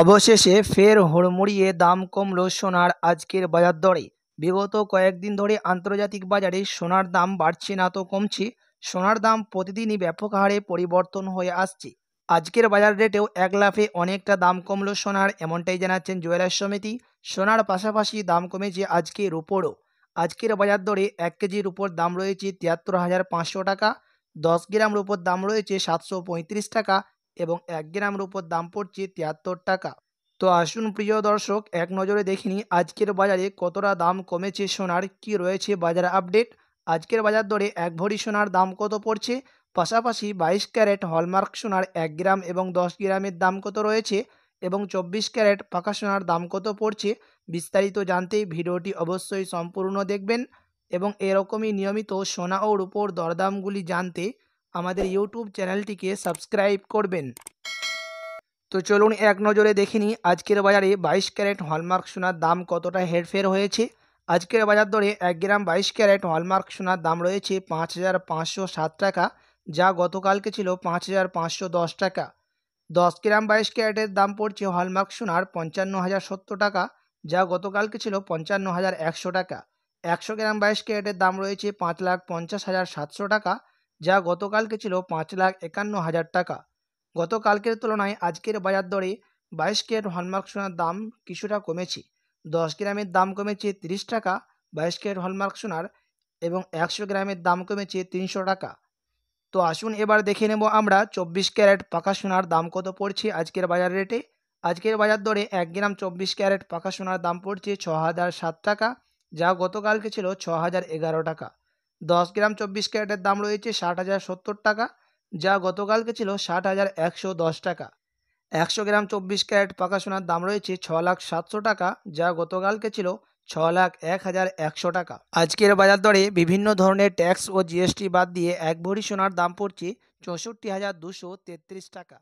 অবশেষে ফের হুড়মুড়িয়ে দাম কমল সোনার আজকের বাজার দরে বিগত কয়েকদিন ধরে আন্তর্জাতিক বাজারে সোনার দাম বাড়ছে না তো কমছে সোনার দাম প্রতিদিনই ব্যাপক হারে পরিবর্তন হয়ে আসছে আজকের বাজার রেটেও এক লাফে অনেকটা দাম কমল সোনার এমনটাই জানাচ্ছেন জুয়েলার সমিতি সোনার পাশাপাশি দাম কমেছে আজকে রুপোরও আজকের বাজার দরে এক কেজির উপর দাম রয়েছে তিয়াত্তর হাজার পাঁচশো টাকা দশ গ্রাম রুপোর দাম রয়েছে সাতশো পঁয়ত্রিশ টাকা এবং এক গ্রাম রূপোর দাম পড়ছে তিয়াত্তর টাকা তো আসুন প্রিয় দর্শক এক নজরে দেখিনি আজকের বাজারে কতটা দাম কমেছে সোনার কি রয়েছে বাজার আপডেট আজকের বাজার দরে এক ভরি সোনার দাম কত পড়ছে পাশাপাশি বাইশ ক্যারেট হলমার্ক সোনার এক গ্রাম এবং দশ গ্রামের দাম কত রয়েছে এবং চব্বিশ ক্যারেট পাকা সোনার দাম কত পড়ছে বিস্তারিত জানতে ভিডিওটি অবশ্যই সম্পূর্ণ দেখবেন এবং এরকমই নিয়মিত সোনা ও রূপোর দরদামগুলি জানতে আমাদের ইউটিউব চ্যানেলটিকে সাবস্ক্রাইব করবেন তো চলুন এক নজরে দেখিনি আজকের বাজারে বাইশ ক্যারেট হলমার্ক সোনার দাম কতটা হেরফের হয়েছে আজকের বাজার দরে এক গ্রাম বাইশ ক্যারেট হলমার্ক সোনার দাম রয়েছে পাঁচ হাজার পাঁচশো সাত টাকা যা গতকালকে ছিল পাঁচ হাজার পাঁচশো দশ টাকা দশ গ্রাম বাইশ ক্যারেটের দাম পড়ছে হলমার্ক সোনার পঞ্চান্ন হাজার সত্তর টাকা যা গতকালকে ছিল পঞ্চান্ন হাজার একশো টাকা একশো গ্রাম বাইশ ক্যারেটের দাম রয়েছে পাঁচ লাখ পঞ্চাশ হাজার সাতশো টাকা যা গতকালকে ছিল পাঁচ লাখ একান্ন হাজার টাকা গতকালকের তুলনায় আজকের বাজার দরে বাইশ কেট হলমার্ক সোনার দাম কিছুটা কমেছে দশ গ্রামের দাম কমেছে তিরিশ টাকা বাইশ কেট হলমার্ক সোনার এবং একশো গ্রামের দাম কমেছে তিনশো টাকা তো আসুন এবার দেখে নেব আমরা চব্বিশ ক্যারেট পাকা সোনার দাম কত পড়ছে আজকের বাজার রেটে আজকের বাজার দরে এক গ্রাম চব্বিশ ক্যারেট পাকা সোনার দাম পড়ছে ছ হাজার সাত টাকা যা গতকালকে ছিল ছ হাজার এগারো টাকা দশ গ্রাম চব্বিশ ক্যারেটের দাম রয়েছে ষাট হাজার সত্তর টাকা যা গতকালকে ছিল ষাট হাজার একশো দশ টাকা একশো গ্রাম চব্বিশ ক্যারেট পাকা সোনার দাম রয়েছে ছ লাখ সাতশো টাকা যা গতকালকে ছিল ছ লাখ এক হাজার একশো টাকা আজকের বাজার দরে বিভিন্ন ধরনের ট্যাক্স ও জিএসটি বাদ দিয়ে এক ভরি সোনার দাম পড়ছে চৌষট্টি হাজার দুশো তেত্রিশ টাকা